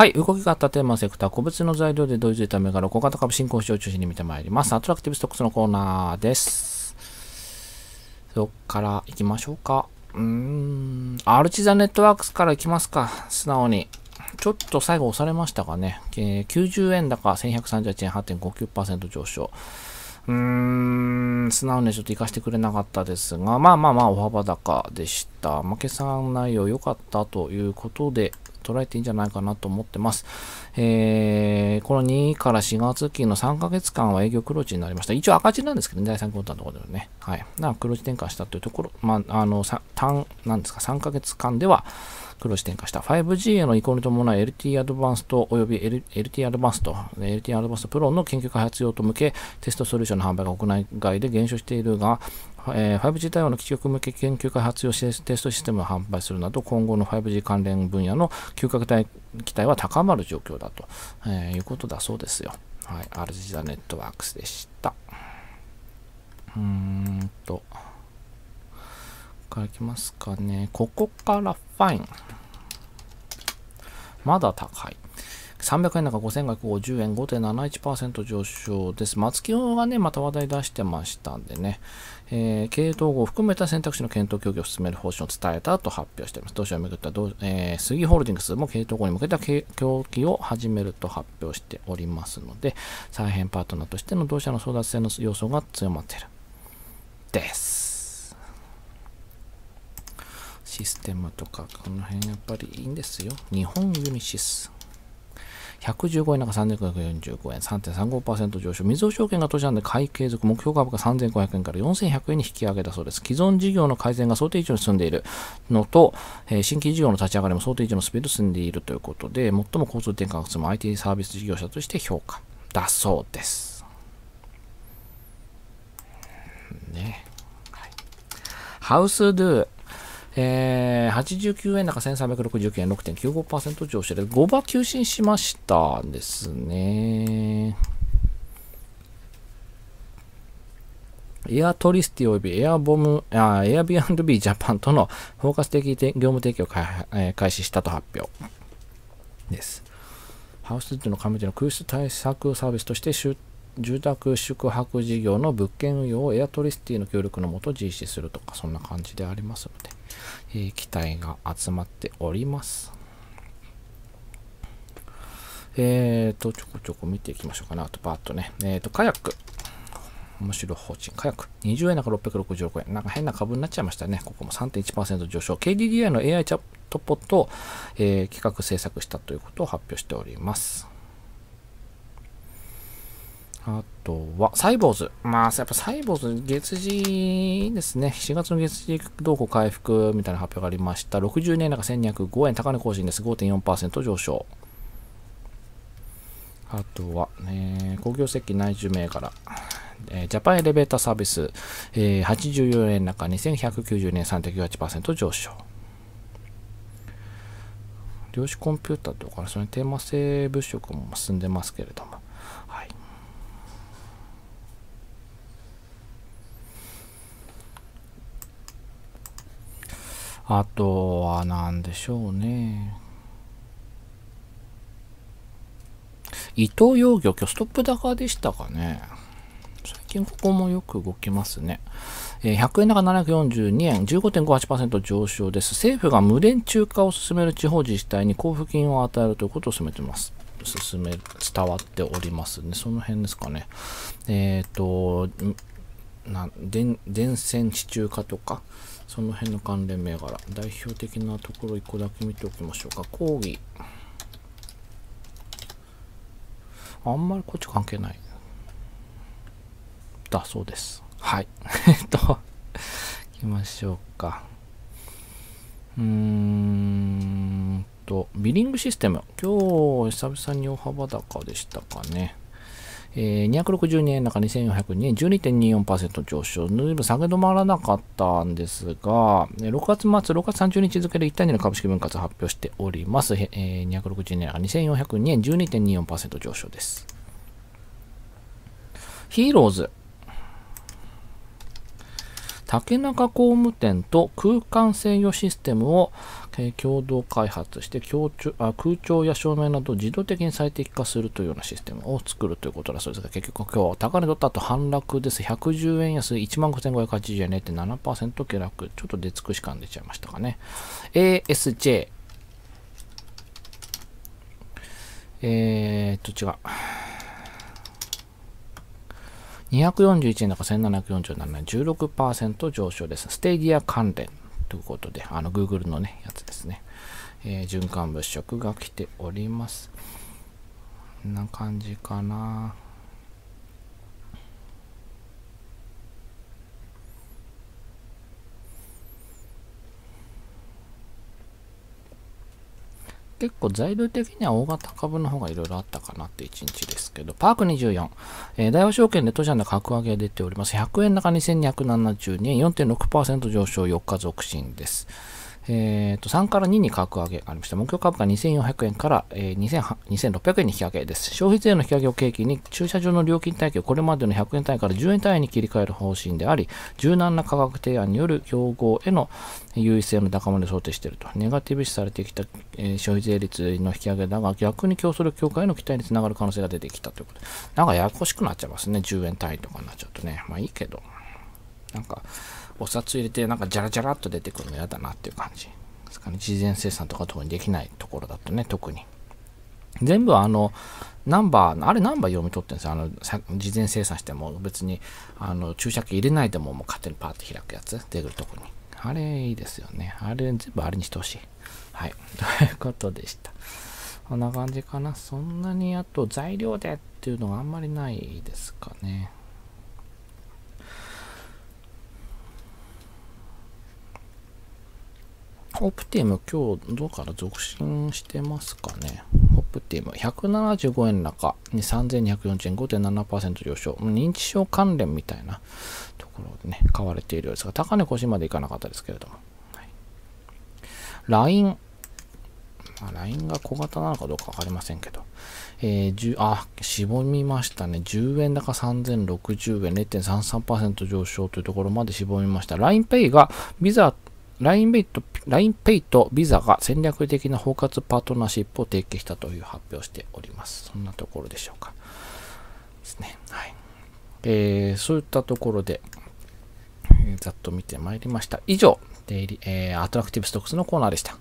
はい。動きがあったテーマセクター、個別の材料で同時ためが小型株進行市を中心に見てまいります。アトラクティブストックスのコーナーです。そっから行きましょうか。うーん。アルチザネットワークスから行きますか。素直に。ちょっと最後押されましたかね。えー、90円高、1138円、8.59%上昇。うーん、素直にちょっと活かしてくれなかったですが、まあまあまあ、お幅高でした。負けさん内容良かったということで、捉えていいんじゃないかなと思ってます。えー、この2から4月期の3ヶ月間は営業黒字になりました。一応赤字なんですけどね、第3クォーターのところでね。はい。な黒字転換したというところ、まあ、あの、単、なんですか、3ヶ月間では、黒字転換した。5G への移行に伴い l t アドバンスト及び l t アドバンスト、l t アドバンストプロの研究開発用と向け、テストソリューションの販売が国内外で減少しているが、5G 対応の基局向け研究開発用テストシステムを販売するなど、今後の 5G 関連分野の急拡大期待は高まる状況だと、えー、いうことだそうですよ。はい、アルジザネットワークスでした。うーんと、からいきますかね。ここからファイン。まだ高い。円高5550円5.71%上昇です。松木がね、また話題出してましたんでね、えー、経営統合を含めた選択肢の検討協議を進める方針を伝えたと発表しています。同社をめぐったど、えー、杉ホールディングスも経営統合に向けた協議を始めると発表しておりますので、再編パートナーとしての同社の争奪戦の要素が強まっている。です。システムとか、この辺やっぱりいいんですよ。日本ユニシス。115円高3945円、3.35%上昇。みずほ証券が閉じなんで買い継続、目標株価3500円から4100円に引き上げたそうです。既存事業の改善が想定以上に進んでいるのと、えー、新規事業の立ち上がりも想定以上のスピード進んでいるということで、最も交通転換が進む IT サービス事業者として評価だそうです。ね。ハウスドゥえー、89円高1369円6.95%上昇で5場急進しましたですね。エアトリスティおよびエアボム、あエアビージャパンとの包括的業務提供を、えー、開始したと発表です。ハウスズッドの加盟店の空室対策サービスとして出住宅宿泊事業の物件運用をエアトリスティの協力のもと実施するとか、そんな感じでありますので、えー、期待が集まっております。えっ、ー、と、ちょこちょこ見ていきましょうかな。あと、パーッとね。えっ、ー、と、カヤック。面白法人火薬20円高666円。なんか変な株になっちゃいましたね。ここも3.1%上昇。KDDI の AI チャットポットを、えー、企画制作したということを発表しております。あとは、サイボーズ。まあ、やっぱサイボーズ、月次ですね。4月の月次動向回復みたいな発表がありました。60年中1205円、高値更新です。5.4%上昇。あとは、え工業石器内需銘柄。えー、ジャパンエレベーターサービス、えー、84円中2190年3.98%上昇。量子コンピューターとか、ね、そのテーマ性物色も進んでますけれども。あとは何でしょうね。伊藤洋魚、今日ストップ高でしたかね。最近ここもよく動きますね。え100円高742円、15.58%上昇です。政府が無電中化を進める地方自治体に交付金を与えるということを進めてます。進め、伝わっておりますね。その辺ですかね。えっ、ー、と、な電線地中化とかその辺の関連銘柄代表的なところ1個だけ見ておきましょうか講義あんまりこっち関係ないだそうですはい えっと行きましょうかうーんとビリングシステム今日久々に大幅高でしたかねえ262円高2402円、12.24%上昇。ずいぶん下げ止まらなかったんですが、6月末、6月30日付で1単位の株式分割発表しております。え2 6 2円高2402円、12.24%上昇です。ヒーローズ。竹中工務店と空間制御システムをえ共同開発して空調あ空調や照明など自動的に最適化するというようなシステムを作るということだそうですが、結局今日高値取った後反落です。110円安15,580円0.7%下落。ちょっと出尽くし感出ちゃいましたかね。ASJ。えー、っと、違う。241円高1747円16%上昇です。ステディア関連。ということで、あの、Google のね、やつですね。えー、循環物色が来ております。こんな感じかな。結構材料的には大型株の方がいろいろあったかなって1日ですけど、パーク24、えー、大和証券で当社の格上げが出ております。100円高2272円、4.6%上昇4日続伸です。えー、と3から2に格上げありました。目標株価2400円から、えー、2600円に引き上げです。消費税の引き上げを契機に駐車場の料金体系をこれまでの100円単位から10円単位に切り替える方針であり、柔軟な価格提案による競合への優位性の高まりを想定していると。ネガティブ視されてきた、えー、消費税率の引き上げだが、逆に競争力強化への期待につながる可能性が出てきたということなんかややこしくなっちゃいますね。10円単位とかになっちゃうとね。まあいいけど。なんか、お札入れてなんかジャラジャラっと出てくるの嫌だなっていう感じですかね事前生産とか特にできないところだとね特に全部あのナンバーあれナンバー読み取ってるんですよあの事前生産しても別にあの注射器入れないでももう勝手にパーって開くやつ出てくるとこにあれいいですよねあれ全部あれにしてほしいはい ということでしたこんな感じかなそんなにあと材料でっていうのはあんまりないですかねオプティム今日どうから続伸してますかね。オプティム175円高に3240円5.7%上昇。認知症関連みたいなところでね、買われているようですが、高値腰までいかなかったですけれども。はい、LINE。LINE が小型なのかどうかわかりませんけど。えー、あ、しぼみましたね。10円高3060円、0.33%上昇というところまでしぼみました。LINEPay が Visa LINEPay と LINEPay と Visa が戦略的な包括パートナーシップを提携したという発表をしております。そんなところでしょうか。ですね。はい。えー、そういったところで、ざっと見てまいりました。以上、デイリー、えー、アトラクティブストックスのコーナーでした。